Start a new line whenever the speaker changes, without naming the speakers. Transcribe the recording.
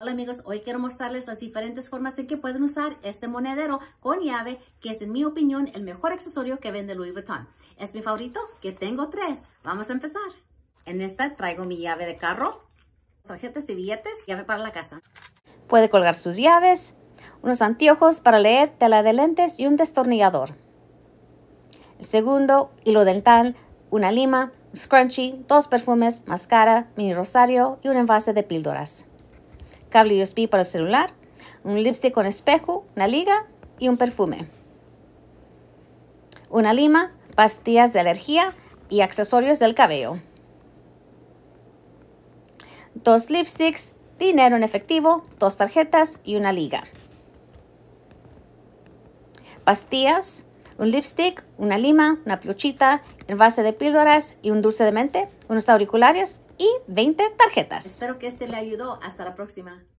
Hola amigos, hoy quiero mostrarles las diferentes formas en que pueden usar este monedero con llave, que es en mi opinión el mejor accesorio que vende Louis Vuitton. Es mi favorito, que tengo tres. Vamos a empezar. En esta traigo mi llave de carro, tarjetas y billetes, llave para la casa.
Puede colgar sus llaves, unos anteojos para leer, tela de lentes y un destornillador. El segundo, hilo dental, una lima, un scrunchie, dos perfumes, máscara, mini rosario y un envase de píldoras cable USB para el celular, un lipstick con espejo, una liga y un perfume. Una lima, pastillas de alergia y accesorios del cabello. Dos lipsticks, dinero en efectivo, dos tarjetas y una liga. Pastillas, un lipstick, una lima, una piochita, envase de píldoras y un dulce de mente, unos auriculares y 20 tarjetas.
Espero que este le ayudó. Hasta la próxima.